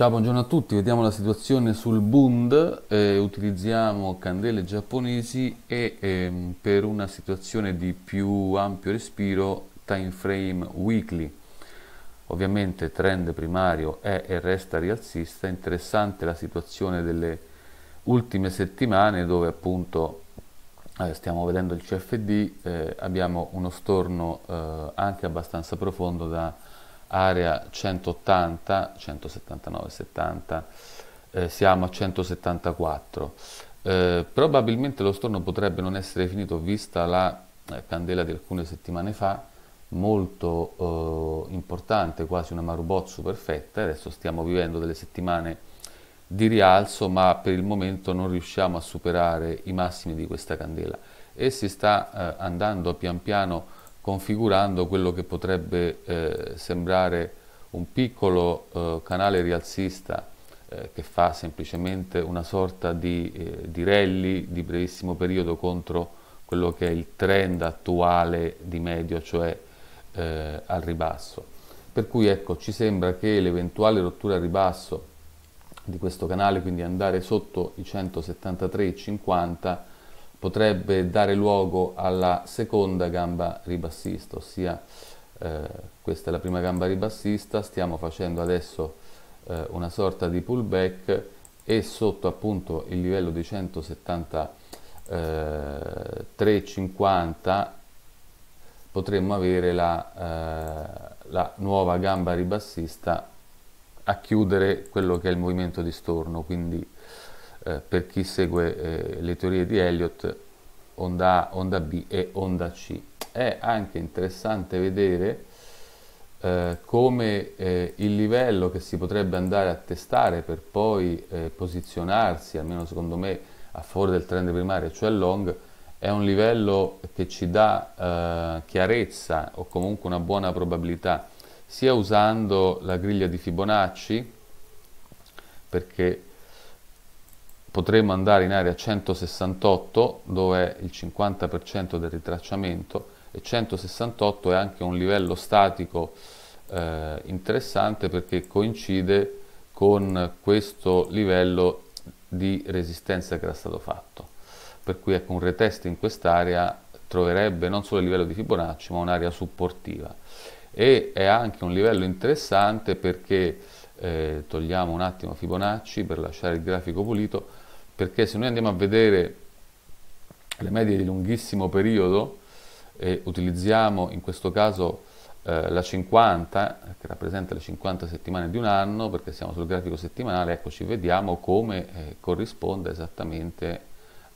Ciao, buongiorno a tutti, vediamo la situazione sul Bund, eh, utilizziamo candele giapponesi e ehm, per una situazione di più ampio respiro time frame weekly. Ovviamente trend primario è e resta rialzista, interessante la situazione delle ultime settimane dove appunto eh, stiamo vedendo il CFD, eh, abbiamo uno storno eh, anche abbastanza profondo da area 180, 179, 70, eh, siamo a 174. Eh, probabilmente lo storno potrebbe non essere finito vista la eh, candela di alcune settimane fa, molto eh, importante, quasi una marubozzo perfetta, adesso stiamo vivendo delle settimane di rialzo, ma per il momento non riusciamo a superare i massimi di questa candela e si sta eh, andando pian piano configurando quello che potrebbe eh, sembrare un piccolo eh, canale rialzista eh, che fa semplicemente una sorta di, eh, di rally di brevissimo periodo contro quello che è il trend attuale di medio, cioè eh, al ribasso. Per cui ecco, ci sembra che l'eventuale rottura al ribasso di questo canale, quindi andare sotto i 173,50, potrebbe dare luogo alla seconda gamba ribassista, ossia eh, questa è la prima gamba ribassista, stiamo facendo adesso eh, una sorta di pullback e sotto appunto il livello di 173,50 eh, potremmo avere la, eh, la nuova gamba ribassista a chiudere quello che è il movimento di storno, quindi eh, per chi segue eh, le teorie di Elliott, onda A, onda B e onda C. È anche interessante vedere eh, come eh, il livello che si potrebbe andare a testare per poi eh, posizionarsi, almeno secondo me, a favore del trend primario, cioè long, è un livello che ci dà chiarezza o comunque una buona probabilità sia usando la griglia di Fibonacci perché potremmo andare in area 168 dove è il 50% del ritracciamento e 168 è anche un livello statico eh, interessante perché coincide con questo livello di resistenza che era stato fatto per cui ecco, un retest in quest'area troverebbe non solo il livello di Fibonacci ma un'area supportiva e è anche un livello interessante perché eh, togliamo un attimo Fibonacci per lasciare il grafico pulito, perché se noi andiamo a vedere le medie di lunghissimo periodo e utilizziamo in questo caso eh, la 50, che rappresenta le 50 settimane di un anno, perché siamo sul grafico settimanale, eccoci vediamo come eh, corrisponde esattamente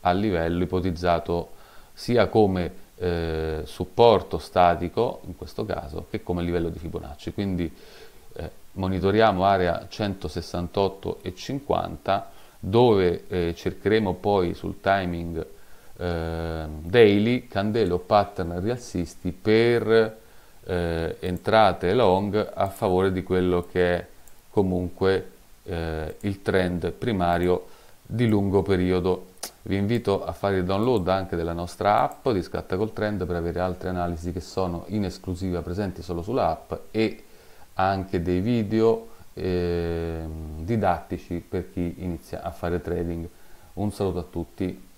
al livello ipotizzato sia come eh, supporto statico, in questo caso, che come livello di Fibonacci. Quindi monitoriamo area 168 e 50 dove eh, cercheremo poi sul timing eh, daily candele o pattern rialzisti per eh, entrate long a favore di quello che è comunque eh, il trend primario di lungo periodo. Vi invito a fare il download anche della nostra app di Scatta col Trend per avere altre analisi che sono in esclusiva presenti solo sull'app e anche dei video eh, didattici per chi inizia a fare trading. Un saluto a tutti.